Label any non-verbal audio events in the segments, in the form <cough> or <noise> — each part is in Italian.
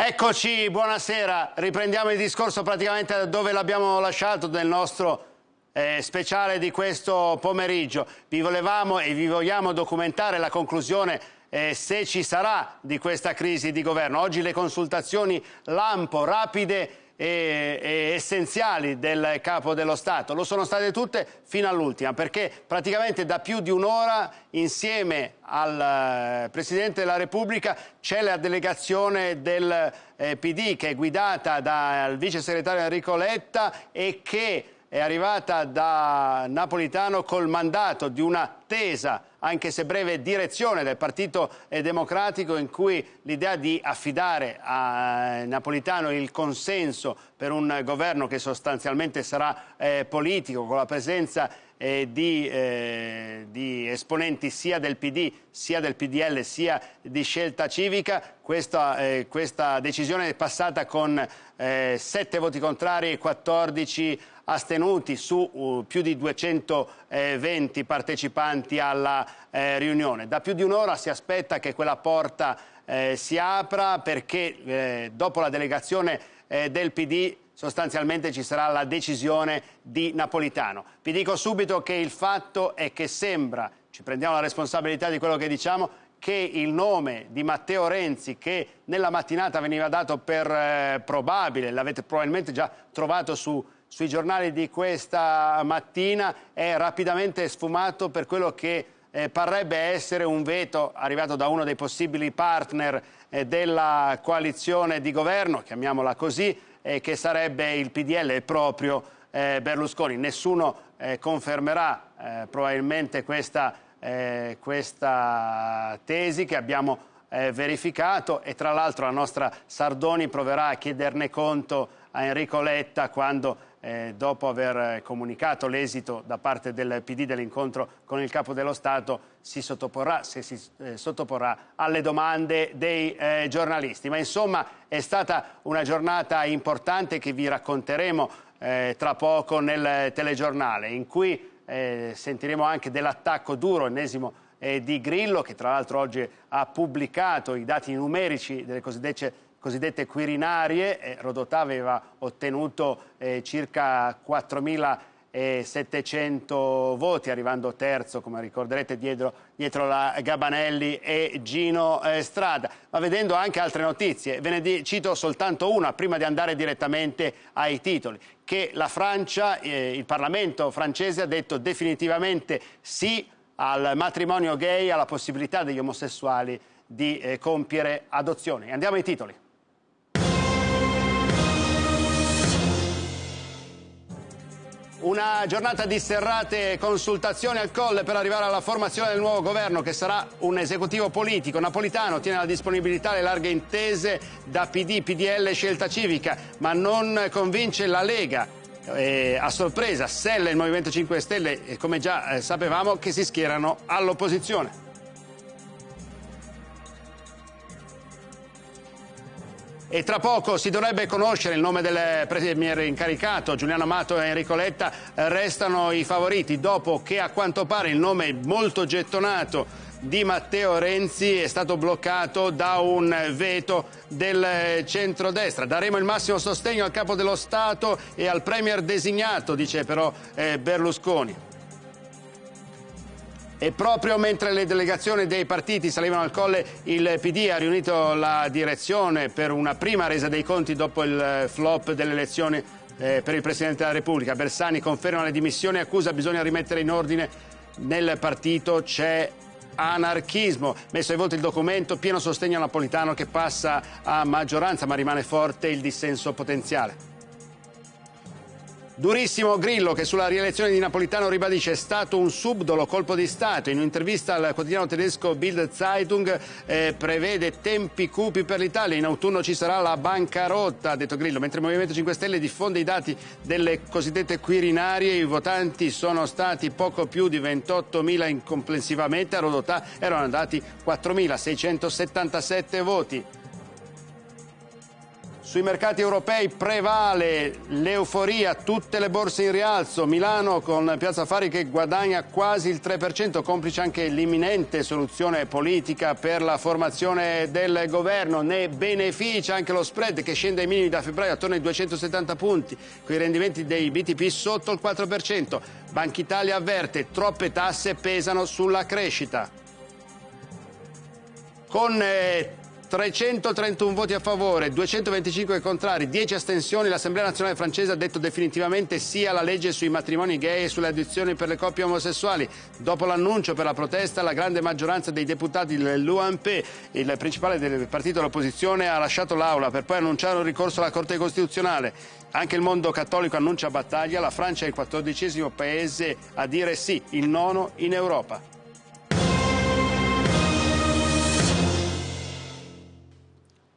Eccoci, buonasera. Riprendiamo il discorso praticamente da dove l'abbiamo lasciato nel nostro eh, speciale di questo pomeriggio. Vi volevamo e vi vogliamo documentare la conclusione eh, se ci sarà di questa crisi di governo. Oggi le consultazioni lampo, rapide e, e essenziali del capo dello Stato. Lo sono state tutte fino all'ultima, perché praticamente da più di un'ora insieme al eh, Presidente della Repubblica c'è la delegazione del eh, PD che è guidata dal Vice Segretario Enrico Letta e che è arrivata da Napolitano col mandato di una tesa anche se breve, direzione del Partito Democratico in cui l'idea di affidare a Napolitano il consenso per un governo che sostanzialmente sarà eh, politico con la presenza eh, di, eh, di, esponenti sia del PD sia del PDL sia di scelta civica. Questa, eh, questa decisione è passata con 7 eh, voti contrari e 14 astenuti su uh, più di 220 partecipanti alla eh, riunione. Da più di un'ora si aspetta che quella porta eh, si apra perché eh, dopo la delegazione eh, del PD sostanzialmente ci sarà la decisione di Napolitano. Vi dico subito che il fatto è che sembra, ci prendiamo la responsabilità di quello che diciamo, che il nome di Matteo Renzi, che nella mattinata veniva dato per eh, probabile, l'avete probabilmente già trovato su sui giornali di questa mattina è rapidamente sfumato per quello che eh, parrebbe essere un veto arrivato da uno dei possibili partner eh, della coalizione di governo, chiamiamola così, eh, che sarebbe il PDL proprio eh, Berlusconi. Nessuno eh, confermerà eh, probabilmente questa, questa tesi che abbiamo verificato e tra l'altro la nostra Sardoni proverà a chiederne conto a Enrico Letta quando eh, dopo aver eh, comunicato l'esito da parte del PD dell'incontro con il Capo dello Stato, si sottoporrà, se si eh, sottoporrà alle domande dei eh, giornalisti. Ma insomma è stata una giornata importante che vi racconteremo eh, tra poco nel telegiornale, in cui eh, sentiremo anche dell'attacco duro, ennesimo di Grillo, che tra l'altro oggi ha pubblicato i dati numerici delle cosiddette cosiddette quirinarie, eh, Rodotà aveva ottenuto eh, circa 4.700 voti, arrivando terzo, come ricorderete, dietro, dietro la Gabanelli e Gino eh, Strada. Ma vedendo anche altre notizie, ve ne cito soltanto una, prima di andare direttamente ai titoli, che la Francia, eh, il Parlamento francese ha detto definitivamente sì al matrimonio gay, alla possibilità degli omosessuali di eh, compiere adozioni. Andiamo ai titoli. una giornata di serrate consultazioni al Colle per arrivare alla formazione del nuovo governo che sarà un esecutivo politico napolitano, tiene la disponibilità le larghe intese da PD, PDL e Scelta Civica, ma non convince la Lega. E a sorpresa, Sella e il Movimento 5 Stelle, come già eh, sapevamo, che si schierano all'opposizione. e tra poco si dovrebbe conoscere il nome del premier incaricato, Giuliano Amato e Enrico Letta restano i favoriti dopo che a quanto pare il nome molto gettonato di Matteo Renzi è stato bloccato da un veto del centrodestra. Daremo il massimo sostegno al capo dello Stato e al premier designato, dice però eh, Berlusconi. E proprio mentre le delegazioni dei partiti salivano al colle, il PD ha riunito la direzione per una prima resa dei conti dopo il eh, flop delle elezioni eh, per il Presidente della Repubblica. Bersani conferma le dimissioni e accusa bisogna rimettere in ordine nel partito c'è anarchismo. Messo ai voti il documento, pieno sostegno a Napolitano che passa a maggioranza ma rimane forte il dissenso potenziale. Durissimo Grillo che sulla rielezione di Napolitano ribadisce è stato un subdolo colpo di Stato. In un'intervista al quotidiano tedesco Bild Zeitung eh, prevede tempi cupi per l'Italia. In autunno ci sarà la bancarotta, ha detto Grillo, mentre il Movimento 5 Stelle diffonde i dati delle cosiddette quirinarie. I votanti sono stati poco più di 28.000 complessivamente, a Rodotà erano andati 4.677 voti. Sui mercati europei prevale l'euforia, tutte le borse in rialzo, Milano con Piazza Affari che guadagna quasi il 3%, complice anche l'imminente soluzione politica per la formazione del governo, ne beneficia anche lo spread che scende ai minimi da febbraio attorno ai 270 punti, con i rendimenti dei BTP sotto il 4%. Banca Italia avverte, troppe tasse pesano sulla crescita. Con eh, 331 voti a favore, 225 contrari, 10 astensioni. L'Assemblea nazionale francese ha detto definitivamente sì alla legge sui matrimoni gay e sulle adozioni per le coppie omosessuali. Dopo l'annuncio per la protesta, la grande maggioranza dei deputati dell'UMP, il principale del partito dell'opposizione, ha lasciato l'Aula per poi annunciare un ricorso alla Corte Costituzionale. Anche il mondo cattolico annuncia battaglia. La Francia è il quattordicesimo paese a dire sì, il nono in Europa.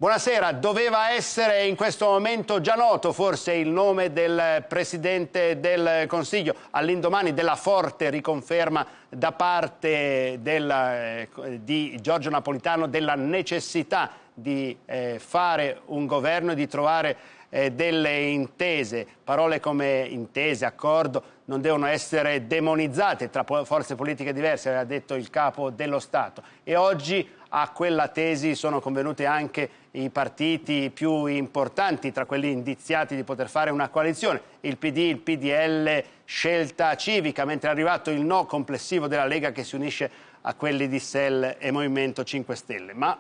Buonasera, doveva essere in questo momento già noto forse il nome del Presidente del Consiglio all'indomani della forte riconferma da parte del, eh, di Giorgio Napolitano della necessità di eh, fare un governo e di trovare eh, delle intese. Parole come intese, accordo non devono essere demonizzate tra forze politiche diverse, aveva detto il capo dello Stato. E oggi a quella tesi sono convenuti anche i partiti più importanti tra quelli indiziati di poter fare una coalizione, il PD, il PDL, scelta civica, mentre è arrivato il no complessivo della Lega che si unisce a quelli di SEL e Movimento 5 Stelle. Ma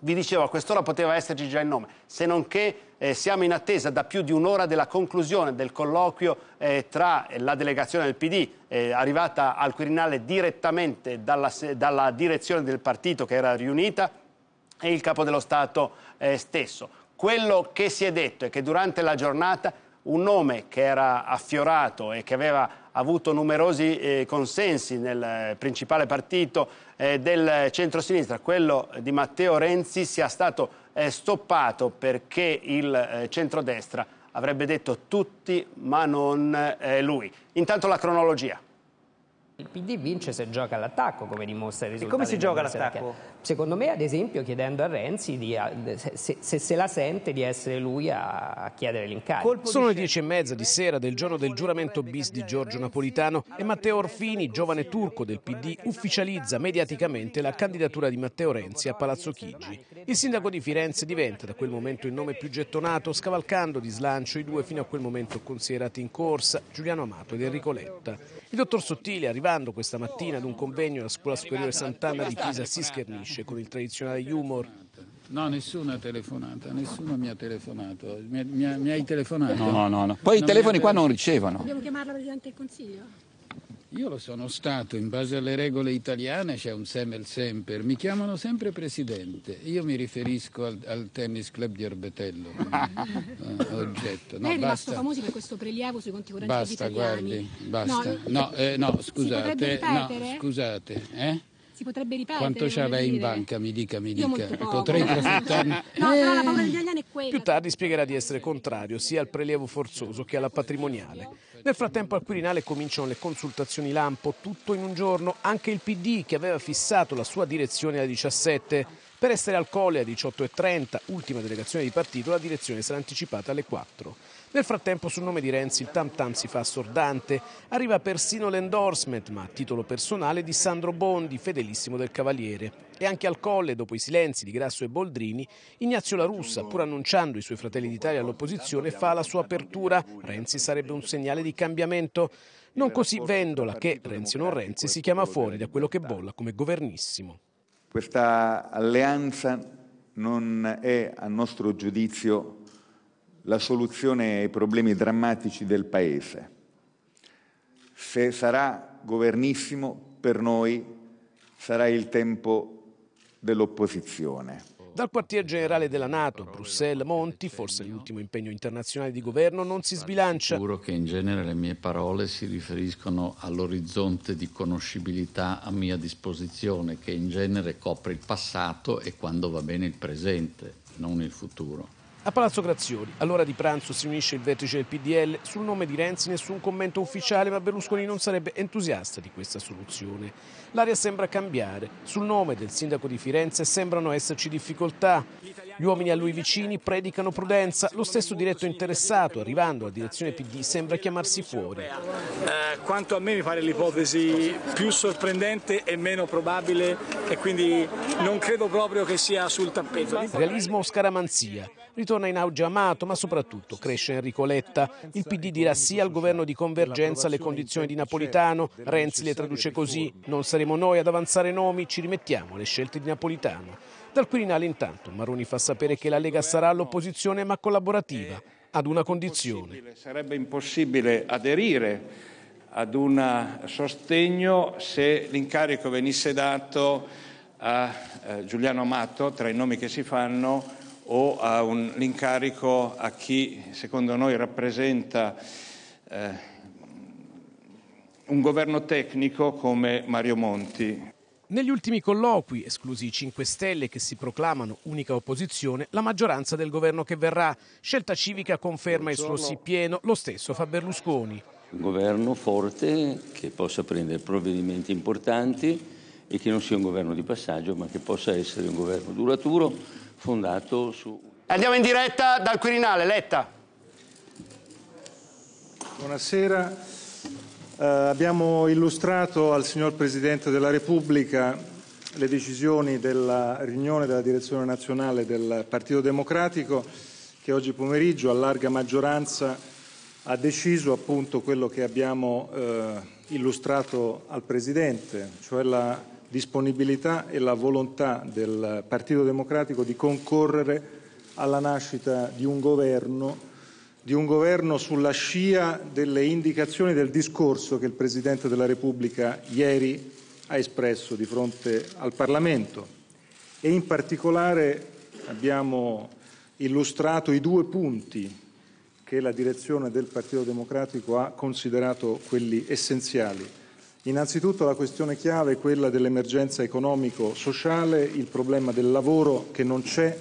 vi dicevo a quest'ora poteva esserci già il nome, se non che eh, siamo in attesa da più di un'ora della conclusione del colloquio eh, tra la delegazione del PD eh, arrivata al Quirinale direttamente dalla, dalla, direzione del partito che era riunita e il capo dello Stato eh, stesso. Quello che si è detto è che durante la giornata un nome che era affiorato e che aveva avuto numerosi eh, consensi nel eh, principale partito eh, del centrosinistra, quello di Matteo Renzi, sia stato eh, stoppato perché il eh, centrodestra avrebbe detto tutti ma non lui. Intanto la cronologia. Il PD vince se gioca all'attacco, come dimostra il risultato. E come si gioca all'attacco? Secondo me, ad esempio, chiedendo a Renzi di, eh, se, se, se, la sente di essere lui a, a chiedere l'incarico. Sono le dieci e mezza di sera del giorno del giuramento bis di Giorgio Napolitano e Matteo Orfini, giovane turco del PD, ufficializza mediaticamente la candidatura di Matteo Renzi a Palazzo Chigi. Il sindaco di Firenze diventa da quel momento il nome più gettonato, scavalcando di slancio i due fino a quel momento considerati in corsa, Giuliano Amato ed Enrico Letta. Il dottor Sottile, arrivando questa mattina ad un convegno alla scuola superiore Sant'Anna di Chiesa, si schernisce con il tradizionale humor. No, nessuna telefonata, nessuno mi ha telefonato. Mi, mi, mi hai telefonato? No, no, no. no. Poi non i telefoni qua non ricevono. Dobbiamo chiamarla Presidente del Consiglio? Io lo sono stato, in base alle regole italiane c'è un semel semper, mi chiamano sempre presidente, io mi riferisco al, al tennis club di Orbetello, <laughs> eh, oggetto. No, Lei è rimasto famoso per questo prelievo sui conti correnti basta, italiani. Guardi, basta, guardi, no, no, eh, no, scusate, no, scusate, eh? Si potrebbe ripetere. Quanto c'aveva in banca, mi dica, mi dica. Ecco, potrei approfittarne. <laughs> no, però la paura degli italiani è quella. Più tardi spiegherà di essere contrario sia al prelievo forzoso che alla patrimoniale. Nel frattempo al Quirinale cominciano le consultazioni lampo, tutto in un giorno. Anche il PD, che aveva fissato la sua direzione a 17, per essere al Colle a 18.30, ultima delegazione di partito, la direzione sarà anticipata alle 4. Nel frattempo sul nome di Renzi il tam tam si fa assordante, arriva persino l'endorsement, ma a titolo personale, di Sandro Bondi, fedelissimo del Cavaliere. E anche al Colle, dopo i silenzi di Grasso e Boldrini, Ignazio La Russa, pur annunciando i suoi fratelli d'Italia all'opposizione, fa la sua apertura. Renzi sarebbe un segnale di cambiamento. Non così Vendola, che, Renzi o non Renzi, si chiama fuori da quello che bolla come governissimo. Questa alleanza non è, a nostro giudizio, la soluzione ai problemi drammatici del Paese. Se sarà governissimo, per noi sarà il tempo dell'opposizione. Dal quartier generale della Nato, Bruxelles, Monti, forse l'ultimo impegno internazionale di governo, non si sbilancia. Sicuro che in genere le mie parole si riferiscono all'orizzonte di conoscibilità a mia disposizione, che in genere copre il passato e quando va bene il presente, non il futuro. A Palazzo Grazioli, all'ora di pranzo, si unisce il vertice del PDL. Sul nome di Renzi nessun commento ufficiale, ma Berlusconi non sarebbe entusiasta di questa soluzione. L'aria sembra cambiare. Sul nome del sindaco di Firenze sembrano esserci difficoltà. Gli uomini a lui vicini predicano prudenza, lo stesso diretto interessato, arrivando alla direzione PD, sembra chiamarsi fuori. Eh, quanto a me mi pare l'ipotesi più sorprendente e meno probabile e quindi non credo proprio che sia sul tappeto. Realismo o scaramanzia? Ritorna in auge Amato, ma soprattutto cresce Enrico Letta. Il PD dirà sì al governo di convergenza alle condizioni di Napolitano. Renzi le traduce così: non saremo noi ad avanzare nomi, ci rimettiamo alle scelte di Napolitano. Dal Quirinale intanto Maroni fa sapere che la Lega sarà all'opposizione ma collaborativa, ad una condizione. Sarebbe impossibile aderire ad un sostegno se l'incarico venisse dato a eh, Giuliano Amato, tra i nomi che si fanno, o a un, l'incarico a chi secondo noi rappresenta eh, un governo tecnico come Mario Monti. Negli ultimi colloqui, esclusi i 5 Stelle che si proclamano unica opposizione, la maggioranza del governo che verrà. Scelta civica conferma il suo sì pieno, lo stesso fa Berlusconi. Un governo forte che possa prendere provvedimenti importanti e che non sia un governo di passaggio, ma che possa essere un governo duraturo fondato su. Andiamo in diretta dal Quirinale, Letta. Buonasera. Eh, abbiamo illustrato al signor Presidente della Repubblica le decisioni della riunione della direzione nazionale del Partito Democratico che oggi pomeriggio a larga maggioranza ha deciso appunto quello che abbiamo eh, illustrato al Presidente, cioè la disponibilità e la volontà del Partito Democratico di concorrere alla nascita di un governo di un governo sulla scia delle indicazioni del discorso che il Presidente della Repubblica ieri ha espresso di fronte al Parlamento e in particolare abbiamo illustrato i due punti che la direzione del Partito Democratico ha considerato quelli essenziali. Innanzitutto la questione chiave è quella dell'emergenza economico-sociale, il problema del lavoro che non c'è,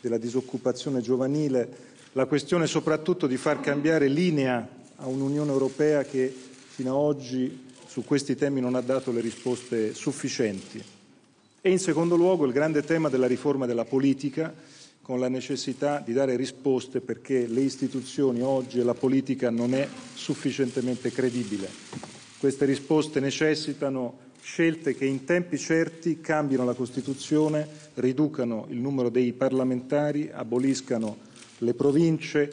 della disoccupazione giovanile la questione soprattutto di far cambiare linea a un'Unione Europea che fino ad oggi su questi temi non ha dato le risposte sufficienti. E in secondo luogo il grande tema della riforma della politica, con la necessità di dare risposte perché le istituzioni oggi e la politica non è sufficientemente credibile. Queste risposte necessitano scelte che in tempi certi cambino la Costituzione, riducano il numero dei parlamentari, aboliscano le province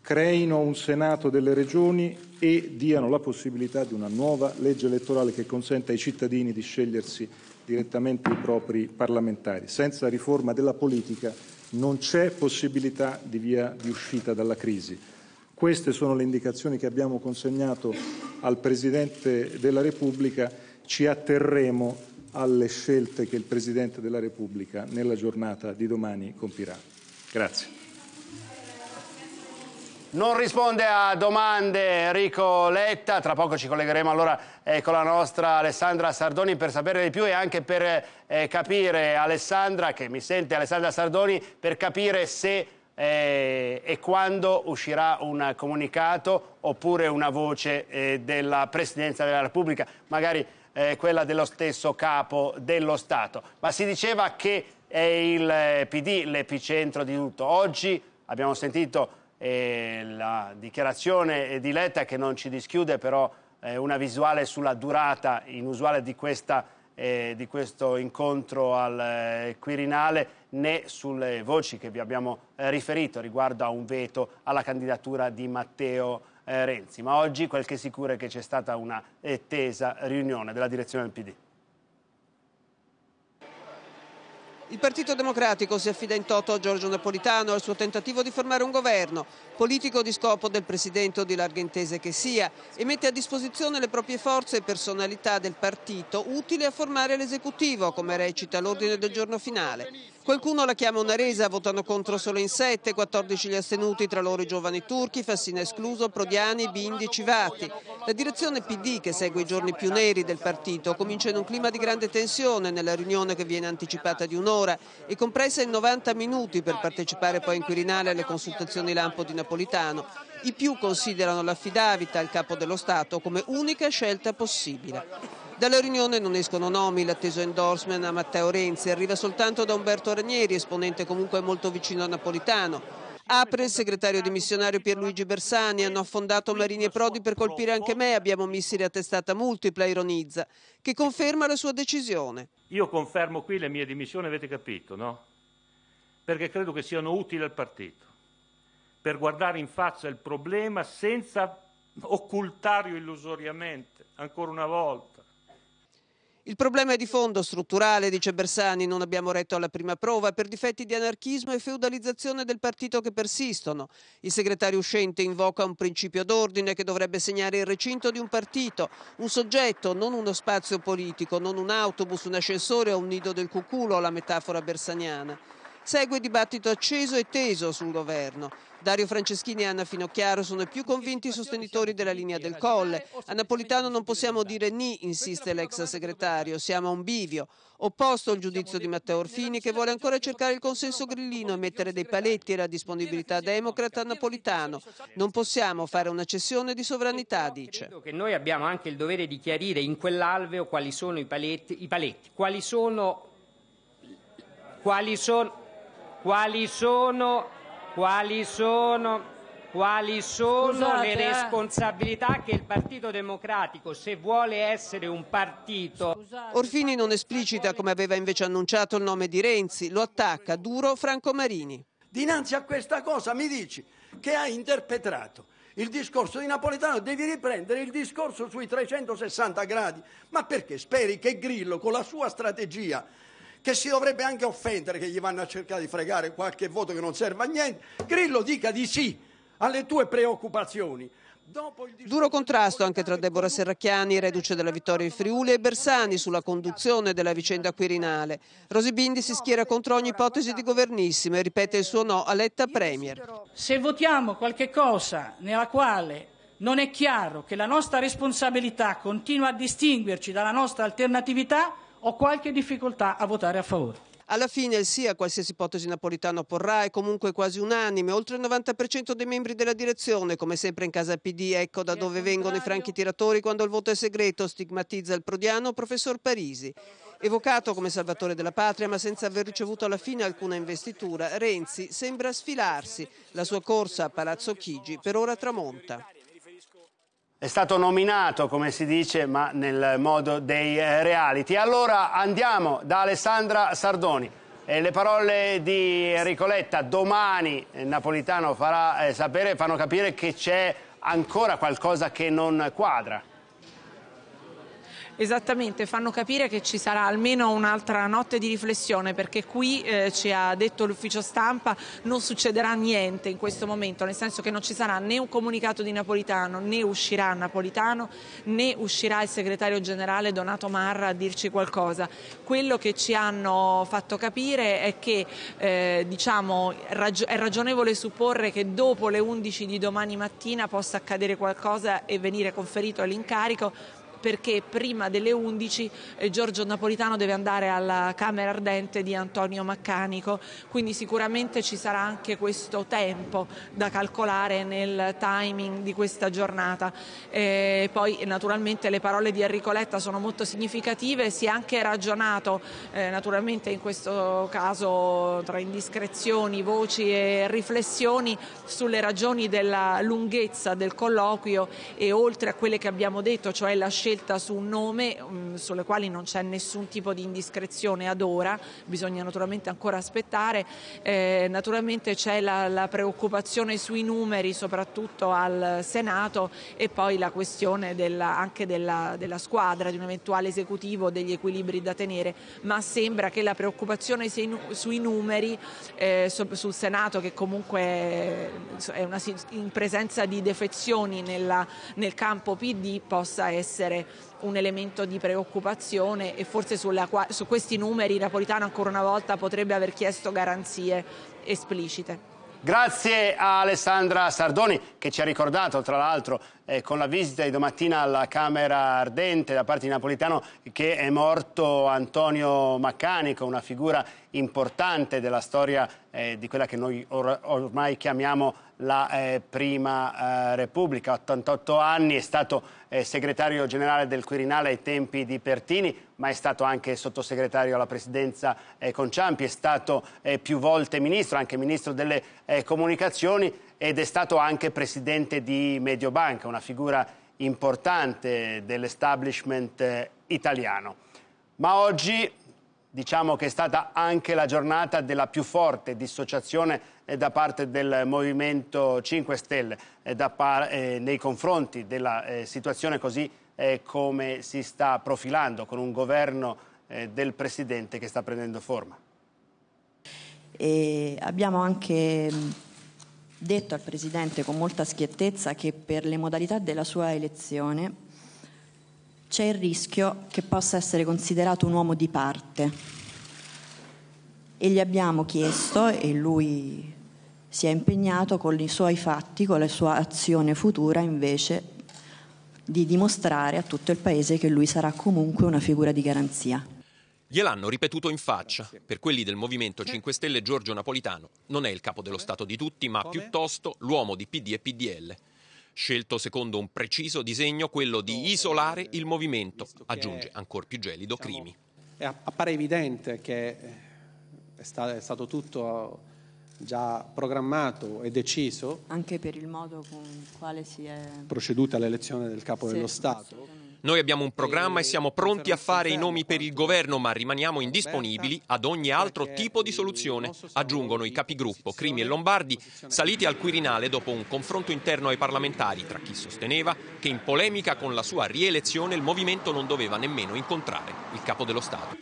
creino un Senato delle regioni e diano la possibilità di una nuova legge elettorale che consenta ai cittadini di scegliersi direttamente i propri parlamentari. Senza riforma della politica non c'è possibilità di via di uscita dalla crisi. Queste sono le indicazioni che abbiamo consegnato al Presidente della Repubblica. Ci atterremo alle scelte che il Presidente della Repubblica nella giornata di domani compirà. Grazie non risponde a domande Enrico Letta, tra poco ci collegheremo allora eh, con la nostra Alessandra Sardoni per sapere di più e anche per eh, capire Alessandra, che mi sente Alessandra Sardoni, per capire se eh, e quando uscirà un comunicato oppure una voce eh, della Presidenza della Repubblica, magari eh, quella dello stesso capo dello Stato. Ma si diceva che è il eh, PD l'epicentro di tutto. Oggi abbiamo sentito e la dichiarazione di Letta che non ci dischiude però eh, una visuale sulla durata inusuale di, questa, eh, di questo incontro al eh, Quirinale né sulle voci che vi abbiamo eh, riferito riguardo a un veto alla candidatura di Matteo eh, Renzi. Ma oggi quel che è sicuro è che c'è stata una eh, tesa riunione della direzione del PD. Il Partito Democratico si affida in toto a Giorgio Napolitano e al suo tentativo di formare un governo politico di scopo del Presidente o di larghe intese che sia, e mette a disposizione le proprie forze e personalità del partito utile a formare l'esecutivo, come recita l'ordine del giorno finale. Qualcuno la chiama una resa, votano contro solo in sette, 14 gli astenuti, tra loro i giovani turchi, Fassina escluso, Prodiani, Bindi e Civati. La direzione PD, che segue i giorni più neri del partito, comincia in un clima di grande tensione nella riunione che viene anticipata di un'ora e compressa in 90 minuti per partecipare poi in Quirinale alle consultazioni lampo di Napoli. Napolitano. I più considerano l'affidavita al capo dello Stato come unica scelta possibile. Dalla riunione non escono nomi, l'atteso endorsement a Matteo Renzi arriva soltanto da Umberto Ranieri, esponente comunque molto vicino a Napolitano. Apre il segretario dimissionario Pierluigi Bersani, hanno affondato Marini e Prodi per colpire anche me, abbiamo missili a testata multipla, ironizza, che conferma la sua decisione. Io confermo qui le mie dimissioni, avete capito, no? Perché credo che siano utili al partito per guardare in faccia il problema senza occultarlo illusoriamente, ancora una volta. Il problema è di fondo, strutturale, dice Bersani, non abbiamo retto alla prima prova per difetti di anarchismo e feudalizzazione del partito che persistono. Il segretario uscente invoca un principio d'ordine che dovrebbe segnare il recinto di un partito, un soggetto, non uno spazio politico, non un autobus, un ascensore o un nido del cuculo, la metafora bersaniana. Segue dibattito acceso e teso sul governo. Dario Franceschini e Anna Finocchiaro sono i più convinti sostenitori della linea del Colle. A Napolitano non possiamo dire ni, insiste l'ex segretario, siamo a un bivio. Opposto al giudizio di Matteo Orfini che vuole ancora cercare il consenso grillino e mettere dei paletti alla disponibilità democrata a Napolitano. Non possiamo fare una cessione di sovranità, dice. Credo che noi abbiamo anche il dovere di chiarire in quell'alveo quali sono i paletti, i paletti quali sono... Quali sono quali sono, quali sono, quali sono Scusate, le eh. responsabilità eh. che il Partito Democratico, se vuole essere un partito... Scusate, Orfini non esplicita, come aveva invece annunciato, il nome di Renzi, lo attacca duro Franco Marini. Dinanzi a questa cosa mi dici che ha interpretato il discorso di Napoletano, devi riprendere il discorso sui 360 gradi. Ma perché speri che Grillo, con la sua strategia che si dovrebbe anche offendere che gli vanno a cercare di fregare qualche voto che non serve a niente, Grillo dica di sì alle tue preoccupazioni. Duro contrasto anche tra Deborah Serracchiani, reduce della vittoria in Friuli, e Bersani sulla conduzione della vicenda Quirinale. Rosi Bindi si schiera contro ogni ipotesi di governissima e ripete il suo no a Letta Premier. Se votiamo qualche cosa nella quale non è chiaro che la nostra responsabilità continua a distinguerci dalla nostra alternatività, ho qualche difficoltà a votare a favore. Alla fine il sì a qualsiasi ipotesi napolitano porrà è comunque quasi unanime. Oltre il 90% dei membri della direzione, come sempre in casa PD, ecco da dove vengono i franchi tiratori quando il voto è segreto, stigmatizza il prodiano professor Parisi. Evocato come salvatore della patria ma senza aver ricevuto alla fine alcuna investitura, Renzi sembra sfilarsi. La sua corsa a Palazzo Chigi per ora tramonta. È stato nominato, come si dice, ma nel modo dei eh, reality. Allora andiamo da Alessandra Sardoni. E eh, le parole di Ricoletta domani eh, Napolitano farà eh, sapere, fanno capire che c'è ancora qualcosa che non quadra. Esattamente, fanno capire che ci sarà almeno un'altra notte di riflessione perché qui, eh, ci ha detto l'ufficio stampa, non succederà niente in questo momento, nel senso che non ci sarà né un comunicato di Napolitano né uscirà Napolitano né uscirà il segretario generale Donato Marra a dirci qualcosa. Quello che ci hanno fatto capire è che eh, diciamo, ragio è ragionevole supporre che dopo le 11 di domani mattina possa accadere qualcosa e venire conferito all'incarico perché prima delle 11 eh, Giorgio Napolitano deve andare alla Camera Ardente di Antonio Maccanico, quindi sicuramente ci sarà anche questo tempo da calcolare nel timing di questa giornata. E eh, poi naturalmente le parole di Enrico Letta sono molto significative, si è anche ragionato eh, naturalmente in questo caso tra indiscrezioni, voci e riflessioni sulle ragioni della lunghezza del colloquio e oltre a quelle che abbiamo detto, cioè la scelta scelta su un nome mh, mm, sulle quali non c'è nessun tipo di indiscrezione ad ora, bisogna naturalmente ancora aspettare. Eh, naturalmente c'è la, la, preoccupazione sui numeri, soprattutto al Senato, e poi la questione della, anche della, della squadra, di un eventuale esecutivo, degli equilibri da tenere, ma sembra che la preoccupazione sui numeri eh, sul Senato che comunque eh, è una, in presenza di defezioni nella, nel campo PD possa essere un elemento di preoccupazione e forse sulla, su questi numeri Napolitano ancora una volta potrebbe aver chiesto garanzie esplicite. Grazie a Alessandra Sardoni che ci ha ricordato tra l'altro eh, con la visita di domattina alla Camera Ardente da parte di Napolitano che è morto Antonio Maccanico, una figura importante della storia eh, di quella che noi or ormai chiamiamo la eh, prima eh, Repubblica. 88 anni, è stato eh, segretario generale del Quirinale ai tempi di Pertini, ma è stato anche sottosegretario alla presidenza eh, Conciampi, è stato eh, più volte ministro, anche ministro delle eh, comunicazioni ed è stato anche presidente di Mediobanca, una figura importante dell'establishment italiano. Ma oggi diciamo che è stata anche la giornata della più forte dissociazione eh, da parte del Movimento 5 Stelle eh, eh, nei confronti della situazione così come si sta profilando con un governo del Presidente che sta prendendo forma? E abbiamo anche mm, detto al Presidente con molta schiettezza che per le modalità della sua elezione c'è il rischio che possa essere considerato un uomo di parte e gli abbiamo chiesto, e lui si è impegnato con i suoi fatti, con la sua azione futura invece, di dimostrare a tutto il Paese che lui sarà comunque una figura di garanzia. Gliel'hanno ripetuto in faccia. Per quelli del Movimento 5 Stelle Giorgio Napolitano non è il capo dello Stato di tutti, ma piuttosto l'uomo di PD e PDL. Scelto secondo un preciso disegno, quello di isolare il movimento, aggiunge ancora più gelido Crimi. Eh, appare evidente che eh, sta, è stato tutto già programmato e deciso. Anche per il modo con il quale si è proceduta all'elezione del capo sì, dello Stato. Noi abbiamo un programma e siamo pronti a fare i nomi per il governo, ma rimaniamo indisponibili ad ogni altro tipo di soluzione, aggiungono i capigruppo Crimi e Lombardi, saliti al Quirinale dopo un confronto interno ai parlamentari tra chi sosteneva che in polemica con la sua rielezione il movimento non doveva nemmeno incontrare il capo dello Stato.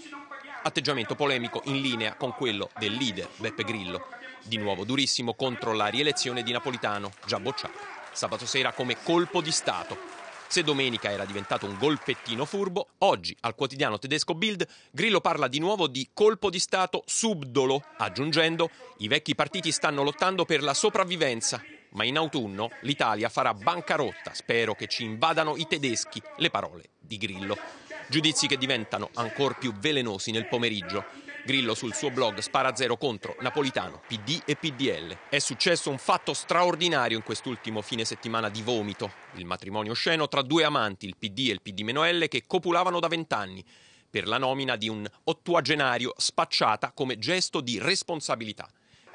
Atteggiamento polemico in linea con quello del leader Beppe Grillo, di nuovo durissimo contro la rielezione di Napolitano, già bocciato. Sabato sera come colpo di Stato. Se domenica era diventato un golpettino furbo, oggi al quotidiano tedesco Bild Grillo parla di nuovo di colpo di Stato subdolo, aggiungendo i vecchi partiti stanno lottando per la sopravvivenza, ma in autunno l'Italia farà bancarotta, spero che ci invadano i tedeschi, le parole di Grillo. Giudizi che diventano ancora più velenosi nel pomeriggio. Grillo sul suo blog spara zero contro Napolitano, PD e PDL. È successo un fatto straordinario in quest'ultimo fine settimana di vomito. Il matrimonio sceno tra due amanti, il PD e il PD-L, che copulavano da vent'anni per la nomina di un ottuagenario spacciata come gesto di responsabilità.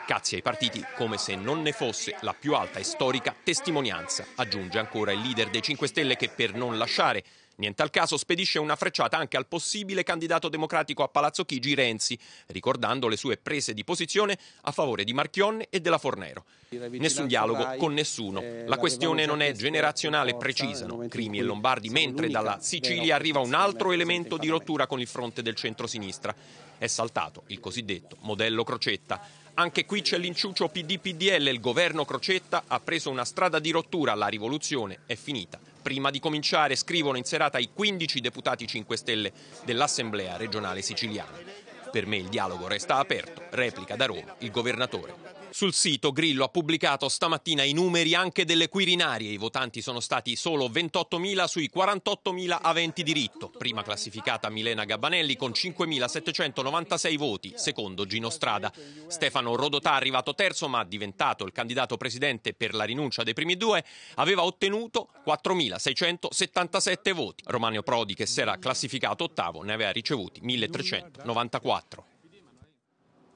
Cazzi ai partiti come se non ne fosse la più alta e storica testimonianza, aggiunge ancora il leader dei 5 Stelle che per non lasciare Niente al caso spedisce una frecciata anche al possibile candidato democratico a Palazzo Chigi Renzi, ricordando le sue prese di posizione a favore di Marchionne e della Fornero. Nessun dialogo con nessuno. Eh, la questione non è generazionale precisano Crimi e Lombardi, mentre dalla Sicilia arriva un altro elemento di rottura con il fronte del centro-sinistra. È saltato il cosiddetto modello Crocetta. Anche qui c'è l'inciuccio PD-PDL, il governo Crocetta ha preso una strada di rottura, la rivoluzione è finita prima di cominciare scrivono in serata i 15 deputati 5 Stelle dell'Assemblea regionale siciliana. Per me il dialogo resta aperto, replica da Roma il governatore. Sul sito Grillo ha pubblicato stamattina i numeri anche delle Quirinarie. I votanti sono stati solo 28.000 sui 48.000 aventi diritto. Prima classificata Milena Gabbanelli con 5.796 voti, secondo Gino Strada. Stefano Rodotà, arrivato terzo ma diventato il candidato presidente per la rinuncia dei primi due, aveva ottenuto 4.677 voti. Romano Prodi, che si era classificato ottavo, ne aveva ricevuti 1.394.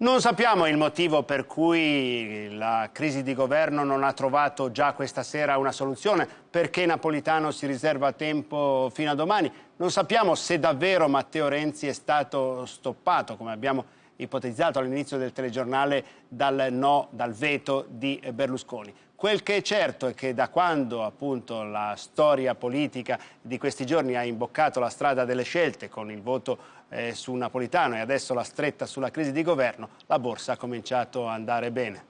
Non sappiamo il motivo per cui la crisi di governo non ha trovato già questa sera una soluzione, perché Napolitano si riserva tempo fino a domani. Non sappiamo se davvero Matteo Renzi è stato stoppato, come abbiamo ipotizzato all'inizio del telegiornale, dal no, dal veto di Berlusconi. Quel che è certo è che da quando appunto la storia politica di questi giorni ha imboccato la strada delle scelte con il voto eh, su Napolitano e adesso la stretta sulla crisi di governo, la borsa ha cominciato a andare bene.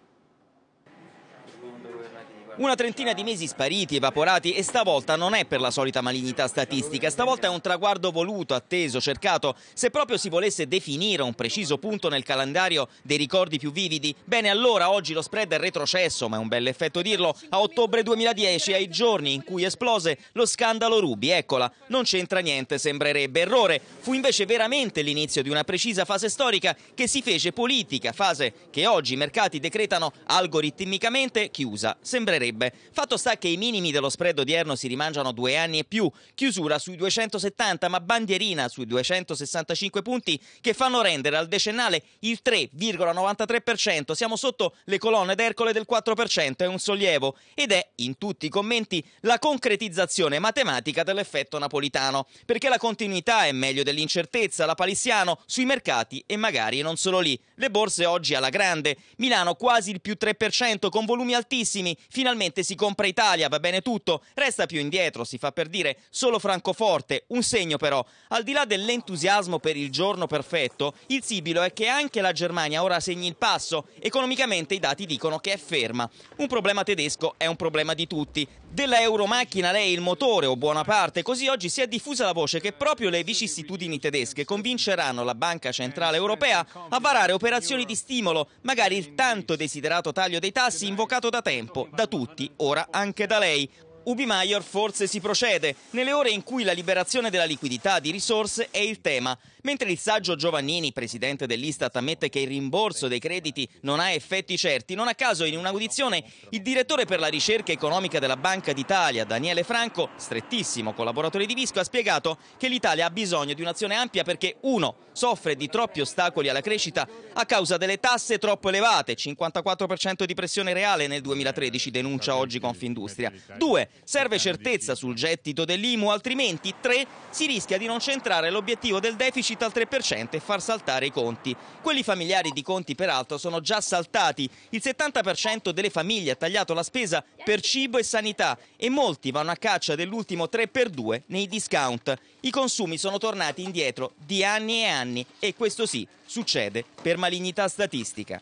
Una trentina di mesi spariti, evaporati e stavolta non è per la solita malignità statistica, stavolta è un traguardo voluto, atteso, cercato. Se proprio si volesse definire un preciso punto nel calendario dei ricordi più vividi, bene allora oggi lo spread è retrocesso, ma è un bel effetto dirlo, a ottobre 2010, ai giorni in cui esplose lo scandalo Rubi. Eccola, non c'entra niente, sembrerebbe errore. Fu invece veramente l'inizio di una precisa fase storica che si fece politica, fase che oggi i mercati decretano algoritmicamente chiusa. Sembrerebbe basterebbe. Fatto sta che i minimi dello spread odierno si rimangiano due anni e più, chiusura sui 270 ma bandierina sui 265 punti che fanno rendere al decennale il 3,93%, siamo sotto le colonne d'Ercole del 4%, è un sollievo ed è in tutti i commenti la concretizzazione matematica dell'effetto napolitano, perché la continuità è meglio dell'incertezza, la palissiano sui mercati e magari non solo lì. Le borse oggi alla grande, Milano quasi il più 3% con volumi altissimi, fino finalmente si compra Italia, va bene tutto, resta più indietro, si fa per dire solo Francoforte, un segno però, al di là dell'entusiasmo per il giorno perfetto, il sibilo è che anche la Germania ora segni il passo, economicamente i dati dicono che è ferma. Un problema tedesco è un problema di tutti, della Euromacchina lei il motore o buona parte, così oggi si è diffusa la voce che proprio le vicissitudini tedesche convinceranno la Banca Centrale Europea a varare operazioni di stimolo, magari il tanto desiderato taglio dei tassi invocato da tempo, da tutti tutti, ora anche da lei. Ubi Maior forse si procede, nelle ore in cui la liberazione della liquidità di risorse è il tema. Mentre il saggio Giovannini, presidente dell'Istat, ammette che il rimborso dei crediti non ha effetti certi, non a caso in un'audizione il direttore per la ricerca economica della Banca d'Italia, Daniele Franco, strettissimo collaboratore di Visco, ha spiegato che l'Italia ha bisogno di un'azione ampia perché 1. soffre di troppi ostacoli alla crescita a causa delle tasse troppo elevate, 54% di pressione reale nel 2013 denuncia oggi Confindustria. 2. serve certezza sul gettito dell'IMU, altrimenti 3. si rischia di non centrare l'obiettivo del deficit deficit al 3% e far saltare i conti. Quelli familiari di conti peraltro sono già saltati. Il 70% delle famiglie ha tagliato la spesa per cibo e sanità e molti vanno a caccia dell'ultimo 3x2 nei discount. I consumi sono tornati indietro di anni e anni e questo sì succede per malignità statistica.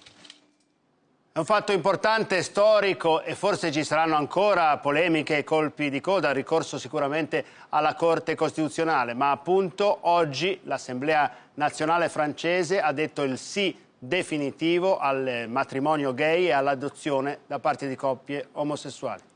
È un fatto importante, storico e forse ci saranno ancora polemiche e colpi di coda, ricorso sicuramente alla Corte Costituzionale, ma appunto oggi l'Assemblea nazionale francese ha detto il sì definitivo al matrimonio gay e all'adozione da parte di coppie omosessuali.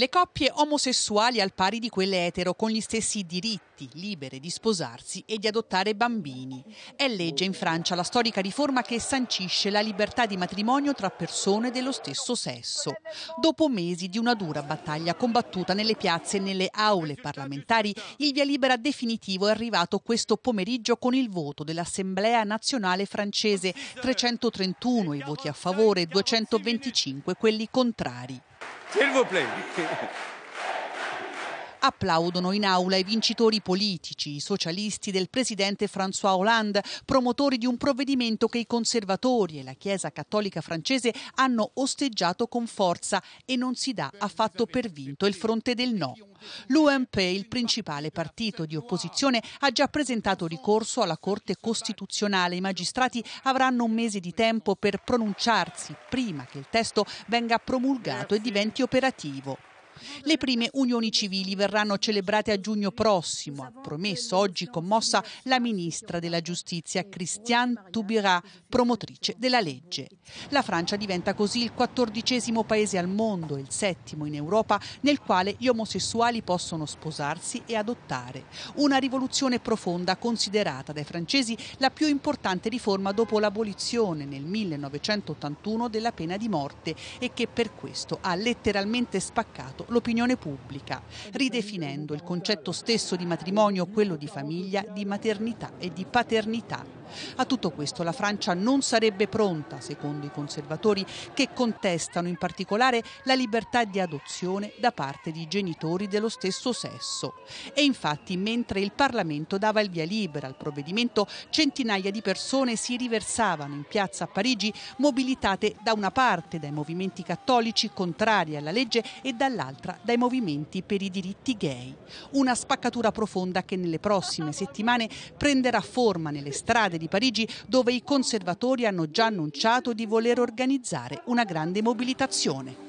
Le coppie omosessuali al pari di quelle etero con gli stessi diritti, libere di sposarsi e di adottare bambini. È legge in Francia la storica riforma che sancisce la libertà di matrimonio tra persone dello stesso sesso. Dopo mesi di una dura battaglia combattuta nelle piazze e nelle aule parlamentari, il via libera definitivo è arrivato questo pomeriggio con il voto dell'Assemblea nazionale francese, 331 i voti a favore 225 quelli contrari. S'il vous plaît. Applaudono in aula i vincitori politici, i socialisti del presidente François Hollande, promotori di un provvedimento che i conservatori e la Chiesa cattolica francese hanno osteggiato con forza e non si dà affatto per vinto il fronte del no. L'UMP, il principale partito di opposizione, ha già presentato ricorso alla Corte Costituzionale. I magistrati avranno un mese di tempo per pronunciarsi prima che il testo venga promulgato e diventi operativo. Le prime unioni civili verranno celebrate a giugno prossimo, ha promesso oggi commossa la ministra della giustizia Christiane Taubira, promotrice della legge. La Francia diventa così il quattordicesimo paese al mondo e il settimo in Europa nel quale gli omosessuali possono sposarsi e adottare. Una rivoluzione profonda considerata dai francesi la più importante riforma dopo l'abolizione nel 1981 della pena di morte e che per questo ha letteralmente spaccato l'opinione pubblica, ridefinendo il concetto stesso di matrimonio, quello di famiglia, di maternità e di paternità. A tutto questo la Francia non sarebbe pronta, secondo i conservatori, che contestano in particolare la libertà di adozione da parte di genitori dello stesso sesso. E infatti, mentre il Parlamento dava il via libera al provvedimento, centinaia di persone si riversavano in piazza a Parigi, mobilitate da una parte dai movimenti cattolici contrari alla legge e dall'altra dai movimenti per i diritti gay. Una spaccatura profonda che nelle prossime settimane prenderà forma nelle strade di Parigi dove i conservatori hanno già annunciato di voler organizzare una grande mobilitazione.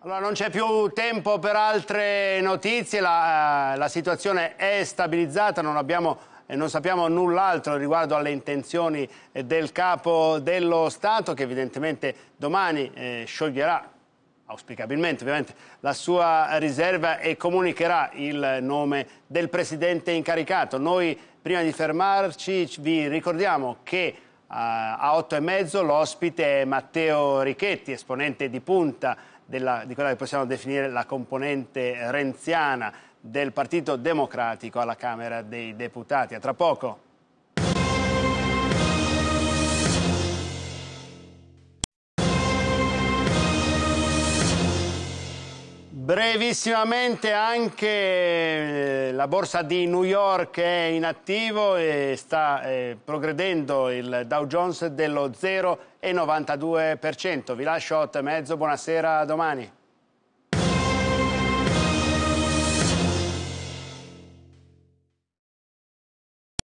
Allora, non c'è più tempo per altre notizie, la, eh, la situazione è stabilizzata, non, abbiamo, eh, non sappiamo null'altro riguardo alle intenzioni eh, del capo dello Stato che evidentemente domani eh, scioglierà auspicabilmente ovviamente, la sua riserva e comunicherà il nome del presidente incaricato. Noi prima di fermarci vi ricordiamo che eh, a otto e mezzo l'ospite è Matteo Richetti, esponente di punta della, di quella che possiamo definire la componente renziana del Partito Democratico alla Camera dei Deputati. A tra poco. Brevissimamente anche eh, la borsa di New York è in attivo e sta eh, progredendo il Dow Jones dello 0,92%. Vi lascio a 8 e mezzo, buonasera domani.